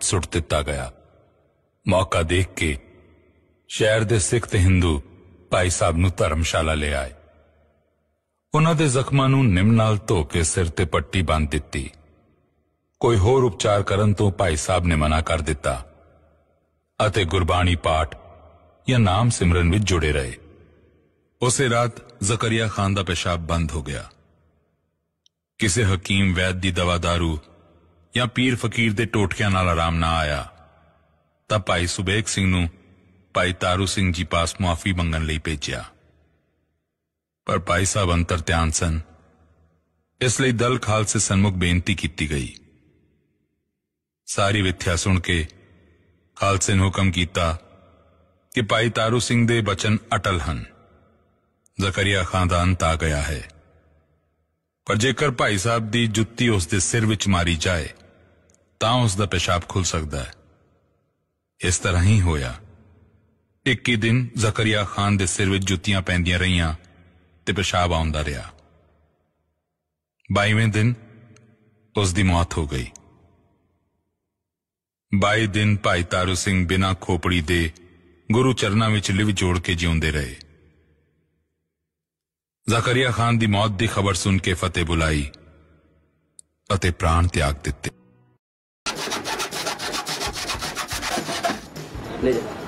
ਵਿੱਚ ਸੁੱਟ ਦਿੱਤਾ ਗਿਆ ਮੌਕਾ ਦੇਖ ਕੇ ਸ਼ਹਿਰ ਦੇ ਸਿੱਖ ਤੇ ਹਿੰਦੂ ਭਾਈ ਸਾਹਿਬ ਨੂੰ ਧਰਮਸ਼ਾਲਾ ਲੈ ਆਏ ਉਹਨਾਂ ਦੇ ਜ਼ਖਮਾਂ ਨੂੰ ਨਿਮ ਨਾਲ ਧੋ ਕੇ ਸਿਰ ਤੇ ਪੱਟੀ ਬੰਨ੍ਹ ਦਿੱਤੀ ਕੋਈ ਹੋਰ ਉਪਚਾਰ ਕਰਨ ਤੋਂ ਭਾਈ ਸਾਹਿਬ ਨੇ ਮਨਾ ਕਰ ਦਿੱਤਾ ਅਤੇ ਗੁਰਬਾਣੀ ਪਾਠ ਜਾਂ ਨਾਮ ਸਿਮਰਨ ਵਿੱਚ ਜੁੜੇ ਰਹੇ ਉਸੇ ਰਾਤ ਜ਼ਕਰੀਆ ਖਾਨ ਦਾ ਪੇਸ਼ਾਬ ਬੰਦ ਹੋ ਗਿਆ ਕਿਸੇ ਹਕੀਮ ਵੈਦ ਦੀ ਦਵਾ ਦਾਰੂ ਜਾਂ ਪੀਰ ਫਕੀਰ ਦੇ ਟੋਟਕਿਆਂ ਨਾਲ ਆਰਾਮ ਨਾ ਆਇਆ ਤਾਂ ਭਾਈ ਸੁਬੇਕ ਸਿੰਘ ਨੂੰ ਭਾਈ ਤਾਰੂ ਸਿੰਘ ਜੀ ਪਾਸ ਮਾਫੀ ਮੰਗਣ ਲਈ ਭੇਜਿਆ ਪਰ ਭਾਈ ਸਾਹਿਬ ਅੰਤਰ ਧਿਆਨ ਸਨ ਇਸ ਲਈ ਦਲ ਖਾਲਸੇ ਸਨਮੁਖ ਬੇਨਤੀ ਕੀਤੀ ਗਈ ਸਾਰੀ ਵਿਥਿਆ ਸੁਣ ਕੇ ਖਾਲਸੇ ਨੇ ਹੁਕਮ ਕੀਤਾ ਕਿ ਭਾਈ ਤਾਰੂ ਸਿੰਘ ਦੇ ਬਚਨ ਅਟਲ ਹਨ ਜ਼ਕਰੀਆ ਖਾਨ ਅੰਤ ਤਾਂ ਗਿਆ ਹੈ ਪਰ ਜੇਕਰ ਭਾਈ ਸਾਹਿਬ ਦੀ ਜੁੱਤੀ ਉਸ ਦੇ ਸਿਰ ਵਿੱਚ ਮਾਰੀ ਜਾਏ ਤਾਂ ਉਸ ਦਾ ਪਿਸ਼ਾਬ ਖੁੱਲ ਸਕਦਾ ਹੈ ਇਸ ਤਰ੍ਹਾਂ ਹੀ ਹੋਇਆ 21 ਦਿਨ ਜ਼ਕਰੀਆ ਖਾਨ ਦੇ ਸਿਰ ਵਿੱਚ ਜੁੱਤੀਆਂ ਪੈਂਦੀਆਂ ਰਹੀਆਂ ਤੇ ਪਿਸ਼ਾਬ ਆਉਂਦਾ ਰਿਹਾ 22ਵੇਂ ਦਿਨ ਉਸ ਦੀ ਮੌਤ ਹੋ ਗਈ 22 ਦਿਨ ਭਾਈ ਤਾਰੂ ਸਿੰਘ ਬਿਨਾ ਖੋਪੜੀ ਦੇ ਗੁਰੂ ਚਰਨਾਂ ਵਿੱਚ ਲਿਵ ਜੋੜ ਕੇ ਜਿਉਂਦੇ ਰਹੇ ਜ਼ਕਰੀਆ ਖਾਨ ਦੀ ਮੌਤ ਦੀ ਖਬਰ ਸੁਣ ਕੇ ਫਤਿਹ ਬੁਲਾਈ ਅਤੇ ਪ੍ਰਾਣ ਤਿਆਗ ਦਿੱਤੇ 那